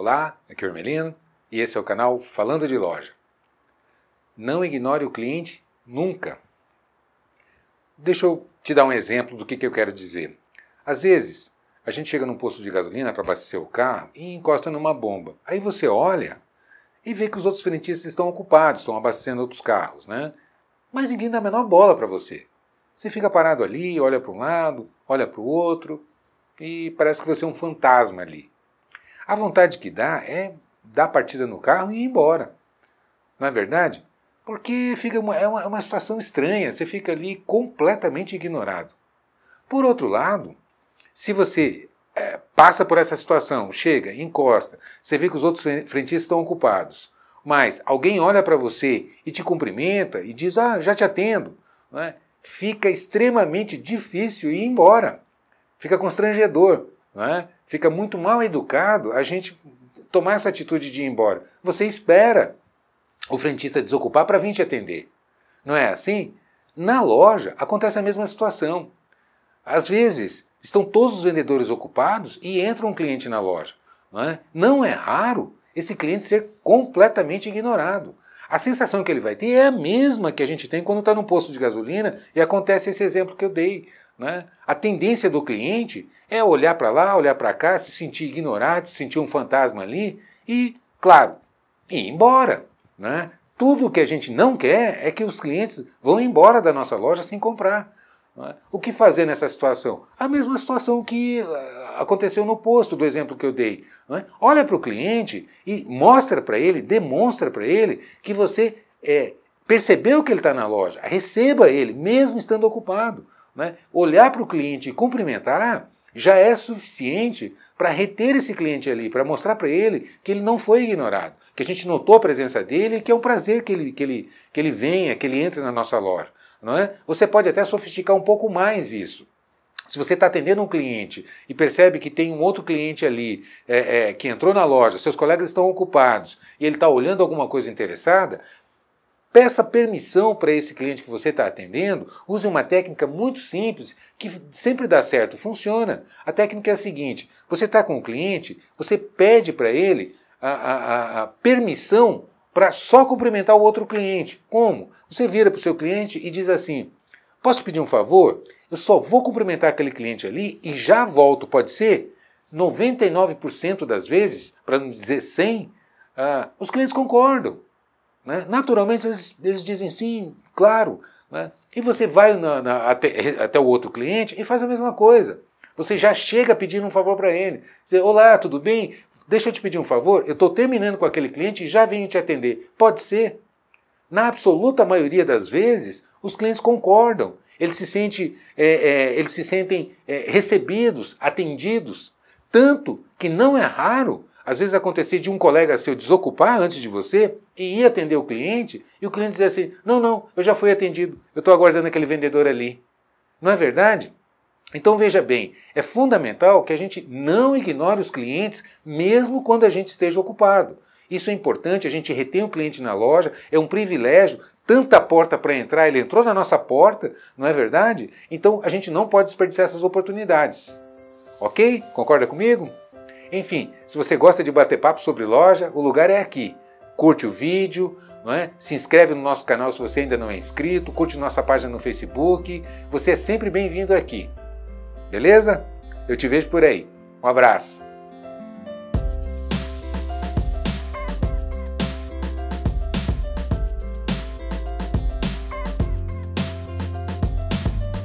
Olá, aqui é o Hermelino e esse é o canal Falando de Loja. Não ignore o cliente nunca. Deixa eu te dar um exemplo do que, que eu quero dizer. Às vezes, a gente chega num posto de gasolina para abastecer o carro e encosta numa bomba. Aí você olha e vê que os outros frentistas estão ocupados, estão abastecendo outros carros, né? Mas ninguém dá a menor bola para você. Você fica parado ali, olha para um lado, olha para o outro e parece que você é um fantasma ali. A vontade que dá é dar partida no carro e ir embora. Não é verdade? Porque fica uma, é, uma, é uma situação estranha, você fica ali completamente ignorado. Por outro lado, se você é, passa por essa situação, chega, encosta, você vê que os outros frentistas estão ocupados, mas alguém olha para você e te cumprimenta e diz: Ah, já te atendo, é? fica extremamente difícil ir embora, fica constrangedor. É? fica muito mal educado a gente tomar essa atitude de ir embora. Você espera o frentista desocupar para vir te atender. Não é assim? Na loja acontece a mesma situação. Às vezes estão todos os vendedores ocupados e entra um cliente na loja. Não é, não é raro esse cliente ser completamente ignorado. A sensação que ele vai ter é a mesma que a gente tem quando está no posto de gasolina e acontece esse exemplo que eu dei. Né? A tendência do cliente é olhar para lá, olhar para cá, se sentir ignorado, se sentir um fantasma ali e, claro, ir embora. Né? Tudo que a gente não quer é que os clientes vão embora da nossa loja sem comprar. Né? O que fazer nessa situação? A mesma situação que ah, aconteceu no posto, do exemplo que eu dei. Né? Olha para o cliente e mostra para ele, demonstra para ele que você é, percebeu que ele está na loja, receba ele, mesmo estando ocupado né, olhar para o cliente e cumprimentar já é suficiente para reter esse cliente ali, para mostrar para ele que ele não foi ignorado, que a gente notou a presença dele e que é um prazer que ele, que ele, que ele venha, que ele entre na nossa loja. Não é? Você pode até sofisticar um pouco mais isso. Se você está atendendo um cliente e percebe que tem um outro cliente ali é, é, que entrou na loja, seus colegas estão ocupados e ele está olhando alguma coisa interessada, Peça permissão para esse cliente que você está atendendo. Use uma técnica muito simples que sempre dá certo, funciona. A técnica é a seguinte: você está com o cliente, você pede para ele a, a, a permissão para só cumprimentar o outro cliente. Como? Você vira para o seu cliente e diz assim: Posso pedir um favor? Eu só vou cumprimentar aquele cliente ali e já volto, pode ser? 99% das vezes, para não dizer 100, ah, os clientes concordam. Né? Naturalmente eles, eles dizem sim, claro. Né? E você vai na, na, até, até o outro cliente e faz a mesma coisa. Você já chega pedindo um favor para ele. Dizer, olá, tudo bem? Deixa eu te pedir um favor, eu estou terminando com aquele cliente e já venho te atender. Pode ser. Na absoluta maioria das vezes, os clientes concordam. Eles se, sente, é, é, eles se sentem é, recebidos, atendidos. Tanto que não é raro às vezes acontecia de um colega seu desocupar antes de você e ir atender o cliente e o cliente dizer assim: não, não, eu já fui atendido, eu estou aguardando aquele vendedor ali. Não é verdade? Então veja bem, é fundamental que a gente não ignore os clientes mesmo quando a gente esteja ocupado. Isso é importante, a gente retém o cliente na loja, é um privilégio, tanta porta para entrar, ele entrou na nossa porta, não é verdade? Então a gente não pode desperdiçar essas oportunidades. Ok? Concorda comigo? Enfim, se você gosta de bater papo sobre loja, o lugar é aqui. Curte o vídeo, é? se inscreve no nosso canal se você ainda não é inscrito, curte nossa página no Facebook. Você é sempre bem-vindo aqui. Beleza? Eu te vejo por aí. Um abraço.